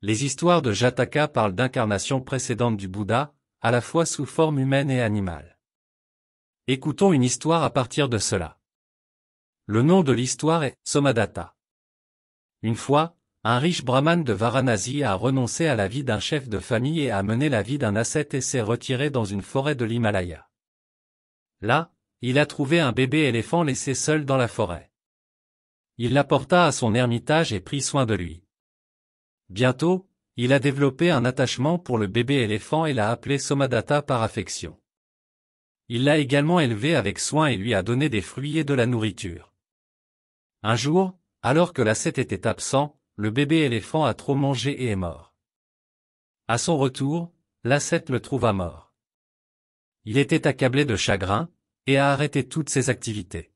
Les histoires de Jataka parlent d'incarnations précédentes du Bouddha, à la fois sous forme humaine et animale. Écoutons une histoire à partir de cela. Le nom de l'histoire est Somadatta. Une fois, un riche brahman de Varanasi a renoncé à la vie d'un chef de famille et a mené la vie d'un ascète et s'est retiré dans une forêt de l'Himalaya. Là, il a trouvé un bébé éléphant laissé seul dans la forêt. Il l'apporta à son ermitage et prit soin de lui. Bientôt, il a développé un attachement pour le bébé éléphant et l'a appelé Somadatta par affection. Il l'a également élevé avec soin et lui a donné des fruits et de la nourriture. Un jour, alors que l'asset était absent, le bébé éléphant a trop mangé et est mort. À son retour, l'ascète le trouva mort. Il était accablé de chagrin, et a arrêté toutes ses activités.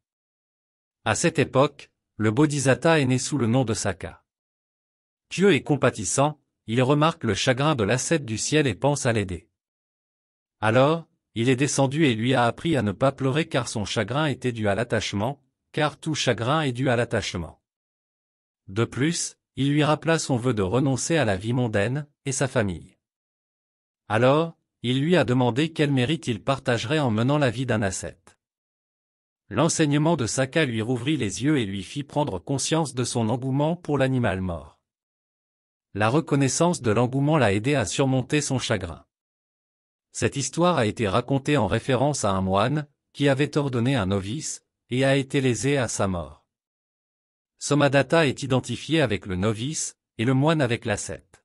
À cette époque, le Bodhisatta est né sous le nom de Saka. Dieu est compatissant, il remarque le chagrin de l'ascète du ciel et pense à l'aider. Alors, il est descendu et lui a appris à ne pas pleurer car son chagrin était dû à l'attachement, car tout chagrin est dû à l'attachement. De plus, il lui rappela son vœu de renoncer à la vie mondaine, et sa famille. Alors, il lui a demandé quel mérite il partagerait en menant la vie d'un ascète. L'enseignement de Saka lui rouvrit les yeux et lui fit prendre conscience de son engouement pour l'animal mort. La reconnaissance de l'engouement l'a aidé à surmonter son chagrin. Cette histoire a été racontée en référence à un moine, qui avait ordonné un novice, et a été lésé à sa mort. Somadatta est identifié avec le novice, et le moine avec l'ascète.